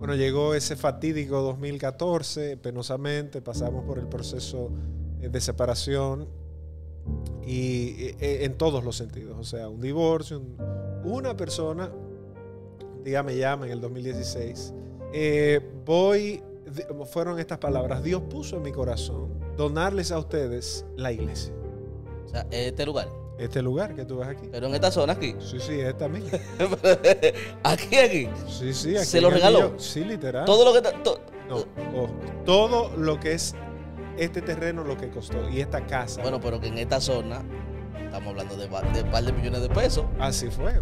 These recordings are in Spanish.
Bueno, llegó ese fatídico 2014, penosamente pasamos por el proceso eh, de separación y eh, eh, en todos los sentidos, o sea, un divorcio, una persona, dígame, me llama en el 2016, voy, fueron estas palabras, Dios puso en mi corazón donarles a ustedes la iglesia. O sea, este lugar. Este lugar que tú ves aquí. Pero en esta zona aquí. Sí, sí, esta misma. aquí, aquí. Sí, sí, aquí. Se lo regaló. Sí, literal. Todo lo que. está...? no, todo lo que es este terreno, lo que costó y esta casa. Bueno, pero que en esta zona estamos hablando de, de un par de millones de pesos. Así fue.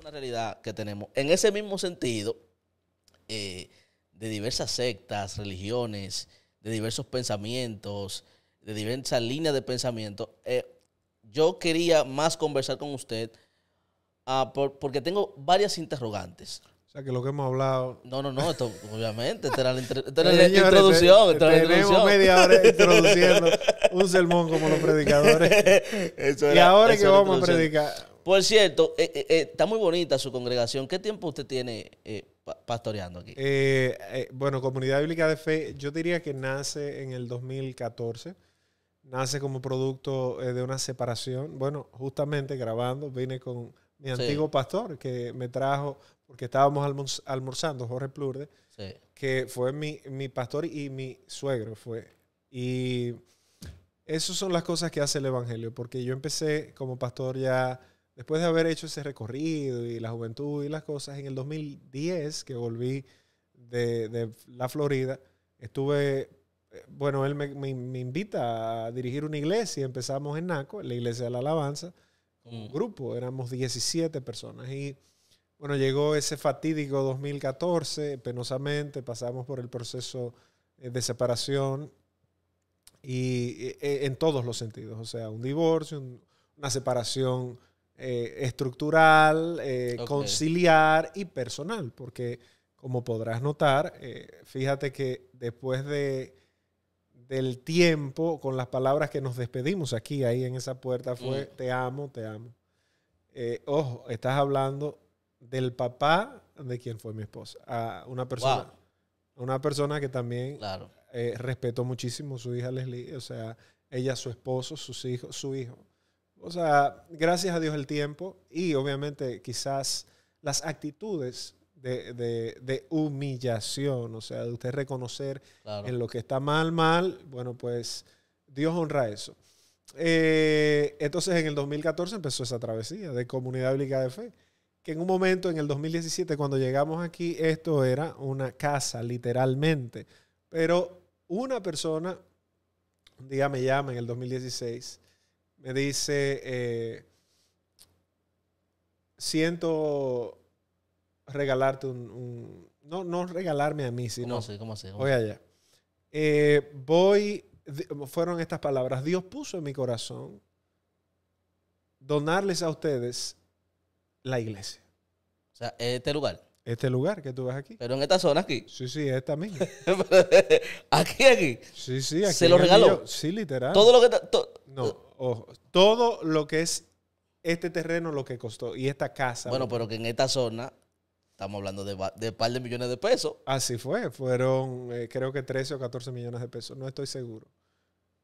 Una realidad que tenemos. En ese mismo sentido, eh, de diversas sectas, religiones, de diversos pensamientos, de diversas líneas de pensamiento. Eh, yo quería más conversar con usted ah, porque tengo varias interrogantes. O sea, que lo que hemos hablado. No, no, no, esto, obviamente, esta era la, introducción. tenemos media hora introduciendo un sermón como los predicadores. y ahora que vamos a predicar. Por cierto, eh, eh, está muy bonita su congregación. ¿Qué tiempo usted tiene pastoreando aquí? Eh, eh, bueno, Comunidad Bíblica de Fe, yo diría que nace en el 2014. Nace como producto eh, de una separación. Bueno, justamente grabando, vine con mi antiguo pastor que me trajo, porque estábamos almorzando, Jorge Plurde, que fue mi, mi pastor y mi suegro fue. Y esas son las cosas que hace el Evangelio, porque yo empecé como pastor ya después de haber hecho ese recorrido y la juventud y las cosas, en el 2010 que volví de, de la Florida, estuve, eh, bueno, él me, me, invita a dirigir una iglesia, empezamos en Naco, la iglesia de la alabanza, como mm. grupo, éramos 17 personas y... Bueno, llegó ese fatídico 2014, penosamente, pasamos por el proceso eh, de separación y eh, en todos los sentidos, o sea, un divorcio, una separación eh, estructural, eh, conciliar y personal, porque como podrás notar, eh, fíjate que después de, del tiempo, con las palabras que nos despedimos aquí, ahí en esa puerta fue, mm. te amo, te amo. ojo, estás hablando del papá de quien fue mi esposa, a una persona, una persona que también respetó muchísimo su hija Leslie, o sea, ella, su esposo, sus hijos, su hijo. O sea, gracias a Dios el tiempo y obviamente quizás las actitudes de, humillación, o sea, de usted reconocer en lo que está mal, mal, bueno, pues Dios honra eso. Eh, entonces en el 2014 empezó esa travesía de comunidad bíblica de fe, que en un momento, en el 2017, cuando llegamos aquí, esto era una casa, literalmente, pero una persona, un día me llama en el 2016 me dice, eh, siento regalarte un, no, no regalarme a mí, sino... No sé, ¿Cómo así? voy allá. Eh, voy, fueron estas palabras, Dios puso en mi corazón donarles a ustedes la iglesia. O sea, este lugar. Este lugar que tú ves aquí. Pero en esta zona aquí. Sí, sí, esta misma. aquí, aquí. Sí, sí, aquí. Se lo regaló. Sí, literal. Todo lo que. está... No, Todo lo que es este terreno, lo que costó y esta casa. Bueno, pero que en esta zona estamos hablando de, un par de millones de pesos. Así fue. Fueron, eh, creo que 13 o 14 millones de pesos. No estoy seguro.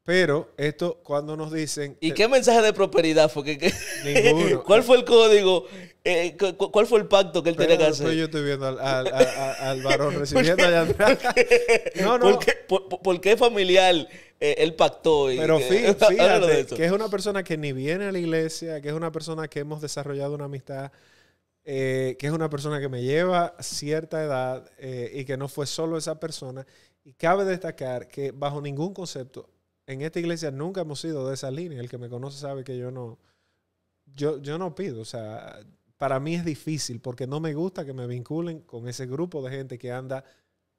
Pero esto, cuando nos dicen. ¿Y qué mensaje de prosperidad fue? Que, Ninguno. ¿Cuál fue el código? Eh, ¿Cuál fue el pacto que él tenía que hacer? yo estoy viendo al, varón recibiendo allá atrás. No, no. ¿Por qué, por qué familiar eh, él pactó. Y Pero fíjate, que es una persona que ni viene a la iglesia, que es una persona que hemos desarrollado una amistad, eh, que es una persona que me lleva cierta edad eh, y que no fue solo esa persona. Y cabe destacar que bajo ningún concepto, en esta iglesia nunca hemos sido de esa línea. El que me conoce sabe que yo no, yo, yo no pido, o sea, para mí es difícil porque no me gusta que me vinculen con ese grupo de gente que anda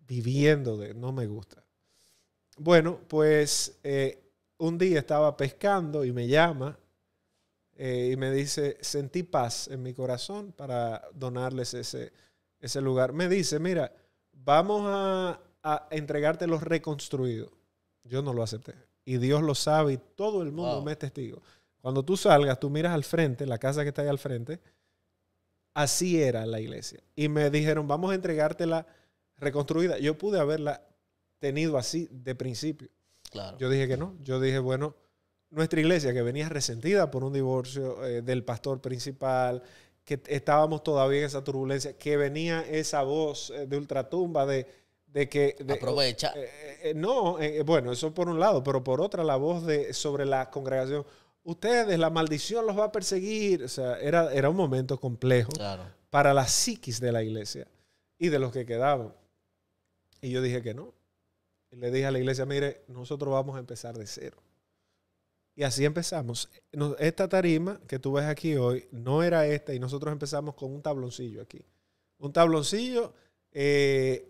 viviendo de, no me gusta. Bueno, pues eh, un día estaba pescando y me llama eh, y me dice, sentí paz en mi corazón para donarles ese, ese lugar. Me dice, mira, vamos a, a entregarte los reconstruidos. Yo no lo acepté. Y Dios lo sabe y todo el mundo me es testigo. Cuando tú salgas, tú miras al frente, la casa que está ahí al frente, así era la iglesia. Y me dijeron, vamos a entregártela reconstruida. Yo pude haberla tenido así de principio. Claro. Yo dije que no. Yo dije, bueno, nuestra iglesia que venía resentida por un divorcio eh, del pastor principal, que estábamos todavía en esa turbulencia, que venía esa voz eh, de ultratumba de, de que... Aprovecha. Eh, no, bueno, eso por un lado, pero por otra la voz de, sobre la congregación. Ustedes, la maldición los va a perseguir. O sea, era, era un momento complejo para la psiquis de la iglesia y de los que quedaban. Y yo dije que no, le dije a la iglesia, mire, nosotros vamos a empezar de cero. Y así empezamos. Esta tarima que tú ves aquí hoy no era esta y nosotros empezamos con un tabloncillo aquí. Un tabloncillo, eh,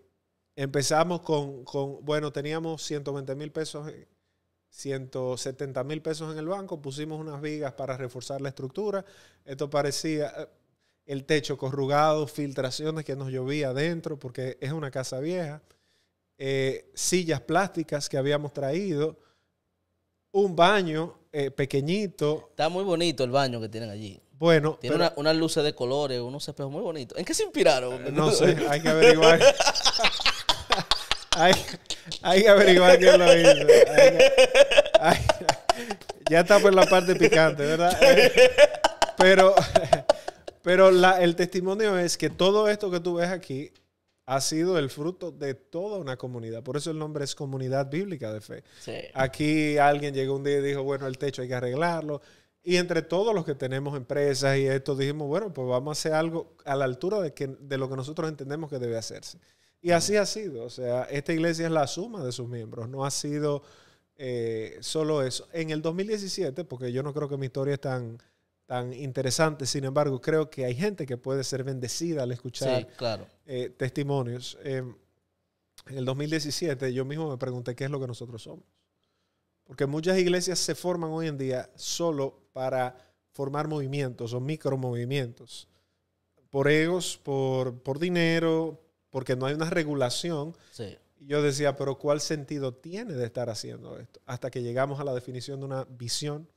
empezamos con, con, bueno, teníamos 120 mil pesos, 170 eh, mil pesos en el banco, pusimos unas vigas para reforzar la estructura. Esto parecía eh, el techo corrugado, filtraciones que nos llovía adentro porque es una casa vieja. Eh, sillas plásticas que habíamos traído, un baño eh, pequeñito. Está muy bonito el baño que tienen allí. Bueno. Tiene unas luces de colores, unos espejos muy bonitos. ¿En qué se inspiraron? Eh, no sé, hay que averiguar. hay, que averiguar es lo ya está por la parte picante, ¿verdad? pero pero el testimonio es que todo esto que tú ves aquí ha sido el fruto de toda una comunidad. Por eso el nombre es comunidad bíblica de fe. Aquí alguien llegó un día y dijo, bueno, el techo hay que arreglarlo. Y entre todos los que tenemos empresas y esto, dijimos, bueno, pues vamos a hacer algo a la altura de, lo que nosotros entendemos que debe hacerse. Y así ha sido. O sea, esta iglesia es la suma de sus miembros. No ha sido eh, solo eso. En el 2017, porque yo no creo que mi historia es tan tan interesante. Sin embargo, creo que hay gente que puede ser bendecida al escuchar claro. Eh, testimonios. Em, en el 2017 yo mismo me pregunté qué es lo que nosotros somos. Porque muchas iglesias se forman hoy en día solo para formar movimientos o micromovimientos. Por egos, por, por dinero, porque no hay una regulación. Sí. Yo decía, pero ¿cuál sentido tiene de estar haciendo esto? Hasta que llegamos a la definición de una visión,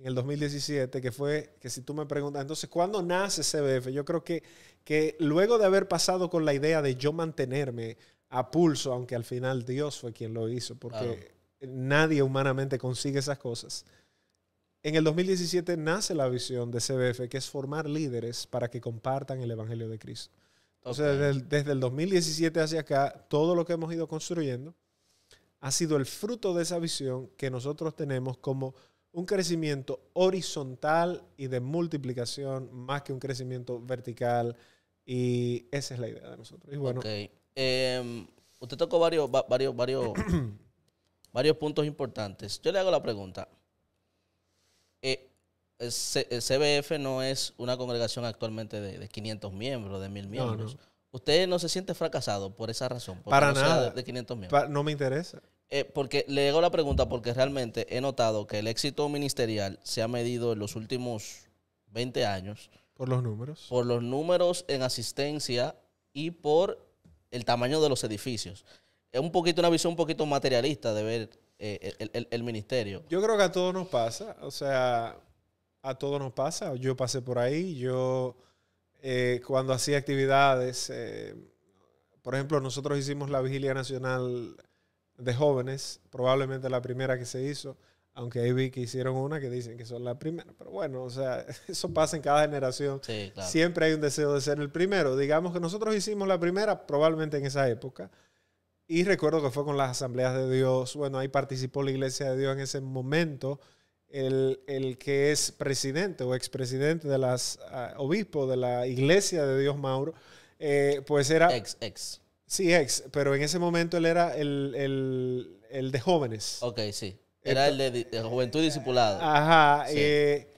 en el 2017, que fue, que si tú me preguntas, entonces, ¿cuándo nace CBF? Yo creo que, que luego de haber pasado con la idea de yo mantenerme a pulso, aunque al final Dios fue quien lo hizo, porque nadie humanamente consigue esas cosas. En el 2017 nace la visión de CBF, que es formar líderes para que compartan el Evangelio de Cristo. Entonces, desde, el, desde, el, 2017 hacia acá, todo lo que hemos ido construyendo ha sido el fruto de esa visión que nosotros tenemos como un crecimiento horizontal y de multiplicación más que un crecimiento vertical. Y esa es la idea de nosotros. bueno, em, usted tocó varios, varios, varios, varios puntos importantes. Yo le hago la pregunta. Eh, el, CBF no es una congregación actualmente de, 500 miembros, de 1000 miembros. ¿Usted no se siente fracasado por esa razón? Para nada. De, 500 miembros. no me interesa. Eh, porque le hago la pregunta porque realmente he notado que el éxito ministerial se ha medido en los últimos 20 años. Por los números. Por los números en asistencia y por el tamaño de los edificios. Es un poquito una visión un poquito materialista de ver eh, el, ministerio. Yo creo que a todos nos pasa. O sea, a todos nos pasa. Yo pasé por ahí. Yo, eh, cuando hacía actividades, por ejemplo, nosotros hicimos la Vigilia Nacional de jóvenes, probablemente la primera que se hizo, aunque ahí vi que hicieron una que dicen que son la primera, pero bueno, o sea, eso pasa en cada generación. Siempre hay un deseo de ser el primero. Digamos que nosotros hicimos la primera probablemente en esa época. Y recuerdo que fue con las asambleas de Dios. Bueno, ahí participó la iglesia de Dios en ese momento. El, que es presidente o expresidente de las ah, obispos de la iglesia de Dios Mauro, eh, pues era... Ex, ex. Sí, ex, pero en ese momento él era el, de jóvenes. Ok, sí. Era el de, juventud discipulada. Ajá. Eh,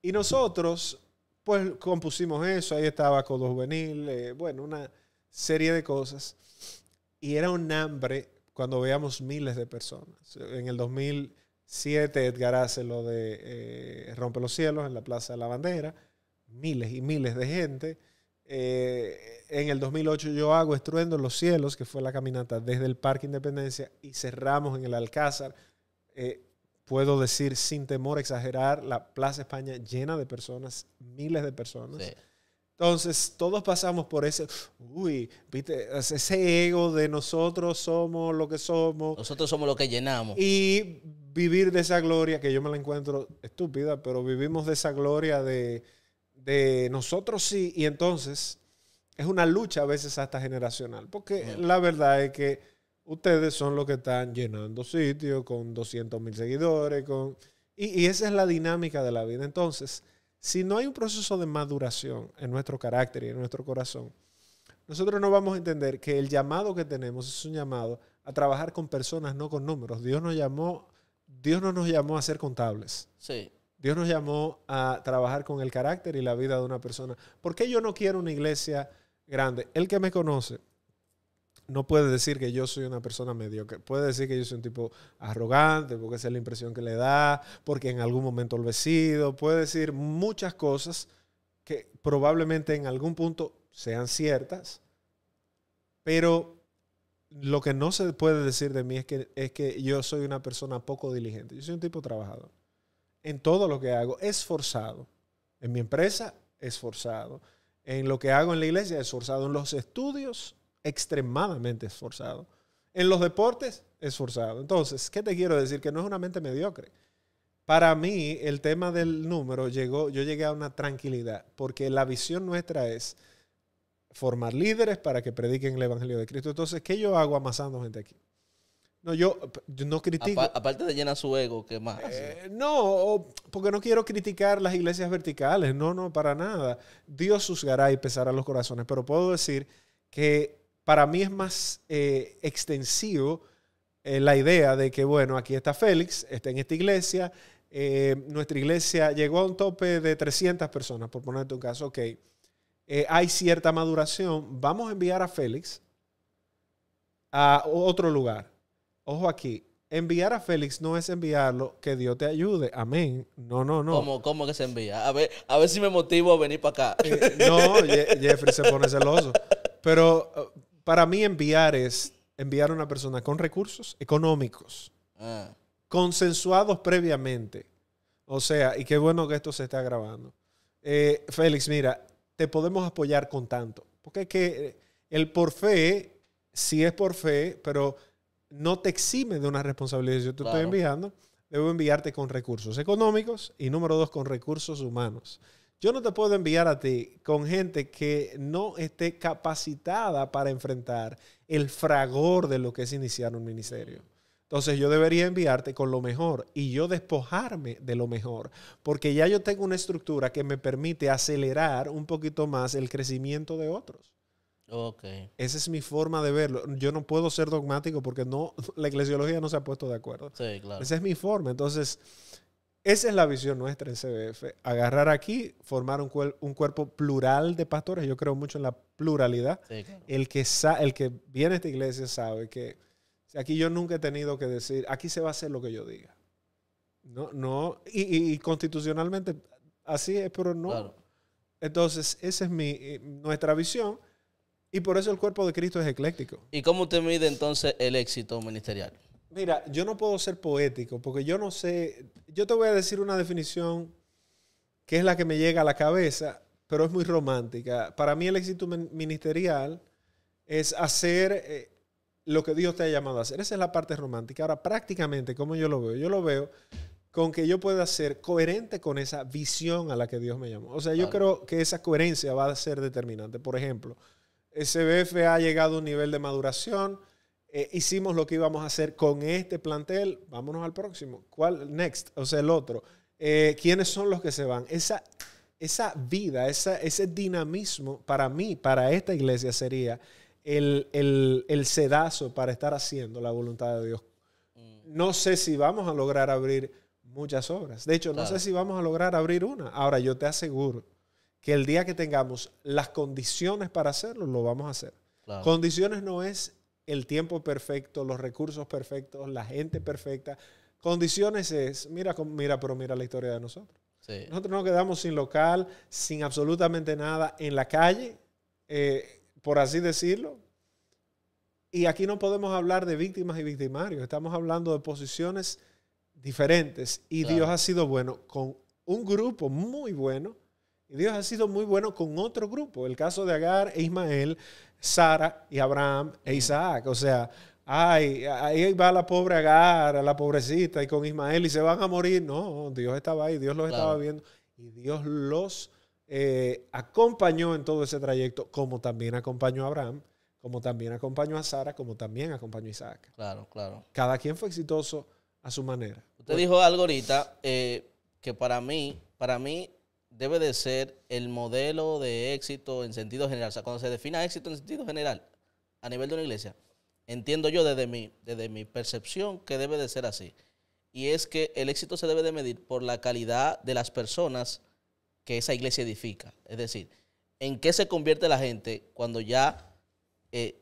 y nosotros, pues compusimos eso, ahí estaba Codo Juvenil, eh, bueno, una serie de cosas. Y era un hambre cuando veíamos miles de personas. En el 2007 Edgar hace lo de eh, Rompe los Cielos en la Plaza de la Bandera, miles y miles de gente. Eh, en el 2008 yo hago Estruendo en los Cielos, que fue la caminata desde el Parque Independencia, y cerramos en el Alcázar. Eh, puedo decir sin temor exagerar, la Plaza España llena de personas, miles de personas. Entonces, todos pasamos por ese, uy, ¿viste? ese ego de nosotros somos lo que somos. Nosotros somos lo que llenamos. Y vivir de esa gloria, que yo me la encuentro estúpida, pero vivimos de esa gloria de nosotros sí y entonces es una lucha a veces hasta generacional, porque la verdad es que ustedes son los que están llenando sitios con 200 mil seguidores, con... Y, esa es la dinámica de la vida. Entonces, si no hay un proceso de maduración en nuestro carácter y en nuestro corazón, nosotros no vamos a entender que el llamado que tenemos es un llamado a trabajar con personas, no con números. Dios nos llamó, Dios no nos llamó a ser contables. Sí. Dios nos llamó a trabajar con el carácter y la vida de una persona. ¿Por qué yo no quiero una iglesia grande? El que me conoce no puede decir que yo soy una persona mediocre. Puede decir que yo soy un tipo arrogante, porque esa es la impresión que le da, porque en algún momento lo he sido. Puede decir muchas cosas que probablemente en algún punto sean ciertas, pero lo que no se puede decir de mí es que, es que yo soy una persona poco diligente. Yo soy un tipo trabajador en todo lo que hago, esforzado. En mi empresa, esforzado. En lo que hago en la iglesia, esforzado. En los estudios, extremadamente esforzado. En los deportes, esforzado. Entonces, ¿qué te quiero decir? Que no es una mente mediocre. Para mí, el tema del número llegó, yo llegué a una tranquilidad, porque la visión nuestra es formar líderes para que prediquen el Evangelio de Cristo. Entonces, ¿qué yo hago amasando gente aquí? No, yo, no critico. aparte de llenar su ego, ¿qué más? Eh, no, porque no quiero criticar las iglesias verticales. No, no, para nada. Dios juzgará y pesará los corazones. Pero puedo decir que para mí es más eh, extensivo eh, la idea de que, bueno, aquí está Félix, está en esta iglesia. nuestra iglesia llegó a un tope de 300 personas, por ponerte un caso. Ok, hay cierta maduración. Vamos a enviar a Félix a otro lugar ojo aquí, enviar a Félix no es enviarlo, que Dios te ayude, amén. No, no, no. ¿Cómo, que se envía? A ver, a ver si me motivo a venir para acá. Eh, no, Jeffrey se pone celoso. Pero uh, para mí enviar es enviar a una persona con recursos económicos, ah. consensuados previamente. O sea, y qué bueno que esto se está grabando. Eh, Félix, mira, te podemos apoyar con tanto. Porque es que eh, el por fe, sí es por fe, pero no te exime de una responsabilidad. Yo te estoy enviando, debo enviarte con recursos económicos y número dos, con recursos humanos. Yo no te puedo enviar a ti con gente que no esté capacitada para enfrentar el fragor de lo que es iniciar un ministerio. Entonces yo debería enviarte con lo mejor y yo despojarme de lo mejor, porque ya yo tengo una estructura que me permite acelerar un poquito más el crecimiento de otros. Okay. Esa es mi forma de verlo. Yo no puedo ser dogmático porque no, la eclesiología no se ha puesto de acuerdo. Sí, claro. Esa es mi forma. Entonces, esa es la visión nuestra en CBF. Agarrar aquí, formar un, un cuerpo plural de pastores. Yo creo mucho en la pluralidad. el, que el que viene a esta iglesia sabe que aquí yo nunca he tenido que decir, aquí se va a hacer lo que yo diga. No, no, y, constitucionalmente así es, pero no. Entonces, esa es mi, eh, nuestra visión y por eso el cuerpo de Cristo es ecléctico. ¿Y cómo usted mide entonces el éxito ministerial? Mira, yo no puedo ser poético porque yo no sé, yo te voy a decir una definición que es la que me llega a la cabeza, pero es muy romántica. Para mí el éxito ministerial es hacer eh, lo que Dios te ha llamado a hacer. Esa es la parte romántica. Ahora, prácticamente, ¿cómo yo lo veo? Yo lo veo con que yo pueda ser coherente con esa visión a la que Dios me llamó. O sea, yo creo que esa coherencia va a ser determinante. Por ejemplo, SBF ha llegado a un nivel de maduración. Eh, hicimos lo que íbamos a hacer con este plantel. Vámonos al próximo. ¿Cuál? Next, o sea, el otro. Eh, ¿Quiénes son los que se van? Esa, esa vida, ese dinamismo para mí, para esta iglesia, sería el, el, sedazo para estar haciendo la voluntad de Dios. Mm. No sé si vamos a lograr abrir muchas obras. De hecho, no sé si vamos a lograr abrir una. Ahora, yo te aseguro que el día que tengamos las condiciones para hacerlo, lo vamos a hacer. Condiciones no es el tiempo perfecto, los recursos perfectos, la gente perfecta. Condiciones es, mira, mira, pero mira la historia de nosotros. Nosotros nos quedamos sin local, sin absolutamente nada, en la calle, eh, por así decirlo. Y aquí no podemos hablar de víctimas y victimarios, estamos hablando de posiciones diferentes. Y Dios ha sido bueno con un grupo muy bueno y Dios ha sido muy bueno con otro grupo, el caso de Agar e Ismael, Sara y Abraham e Isaac. O sea, ay, ahí va la pobre Agar, la pobrecita, y con Ismael, y se van a morir. No, Dios estaba ahí, Dios los estaba viendo, y Dios los eh, acompañó en todo ese trayecto, como también acompañó a Abraham, como también acompañó a Sara, como también acompañó a Isaac. Claro, claro. Cada quien fue exitoso a su manera. Usted dijo algo ahorita eh, que para mí, para mí debe de ser el modelo de éxito en sentido general. O sea, cuando se defina éxito en sentido general a nivel de una iglesia, entiendo yo desde mi, desde mi percepción que debe de ser así. Y es que el éxito se debe de medir por la calidad de las personas que esa iglesia edifica. Es decir, en qué se convierte la gente cuando ya eh,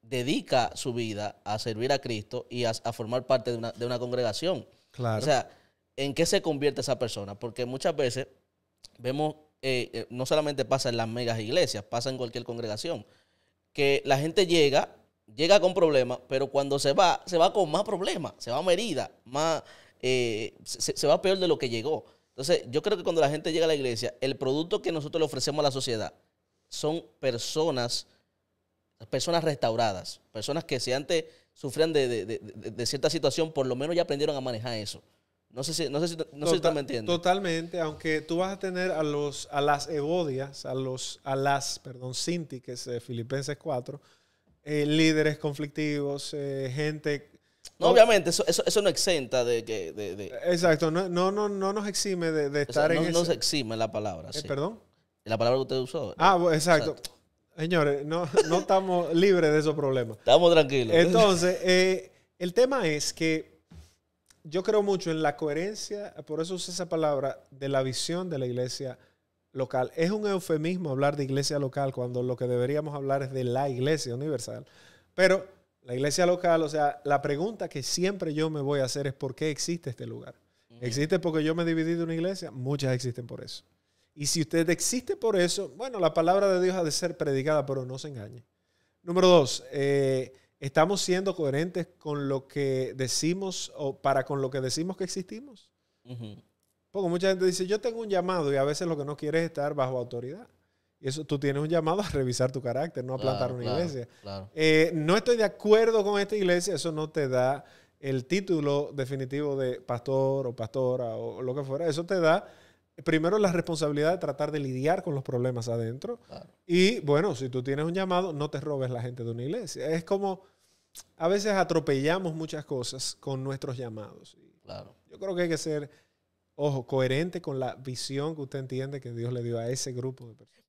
dedica su vida a servir a Cristo y a, formar parte de una, de una congregación. Claro. O sea, en qué se convierte esa persona. Porque muchas veces vemos, eh, eh, no solamente pasa en las megas iglesias, pasa en cualquier congregación, que la gente llega, llega con problemas, pero cuando se va, se va con más problemas, se va herida, más, eh, se, va peor de lo que llegó. Entonces, yo creo que cuando la gente llega a la iglesia, el producto que nosotros le ofrecemos a la sociedad son personas, personas restauradas, personas que si antes sufrían de, cierta situación, por lo menos ya aprendieron a manejar eso. No sé si, no sé si, Totalmente, aunque tú vas a tener a, los, a las Evodias, a, los, a las, perdón, cinti que Filipenses 4, eh, líderes conflictivos, eh, gente... No, obviamente, eso, eso, no exenta de que... exacto, no, no, no, nos exime de, estar en No nos exime la palabra, eh, sí. ¿Perdón? La palabra que usted usó. Ah, exacto. Señores, no, no estamos libres de esos problemas. Estamos tranquilos. Entonces, el tema es que yo creo mucho en la coherencia, por eso usé esa palabra, de la visión de la iglesia local. Es un eufemismo hablar de iglesia local cuando lo que deberíamos hablar es de la iglesia universal. Pero la iglesia local, o sea, la pregunta que siempre yo me voy a hacer es ¿por qué existe este lugar? ¿Existe porque yo me dividí de una iglesia? Muchas existen por eso. Y si usted existe por eso, bueno, la palabra de Dios ha de ser predicada, pero no se engañe. Número dos, eh, ¿Estamos siendo coherentes con lo que decimos o para con lo que decimos que existimos? Porque mucha gente dice, yo tengo un llamado y a veces lo que no quieres es estar bajo autoridad. Y eso, tú tienes un llamado a revisar tu carácter, no a plantar una iglesia. Eh, no estoy de acuerdo con esta iglesia, eso no te da el título definitivo de pastor o pastora o lo que fuera. Eso te da primero la responsabilidad de tratar de lidiar con los problemas adentro. Y bueno, si tú tienes un llamado, no te robes la gente de una iglesia. Es como a veces atropellamos muchas cosas con nuestros llamados. Yo creo que hay que ser, ojo, coherente con la visión que usted entiende que Dios le dio a ese grupo de personas.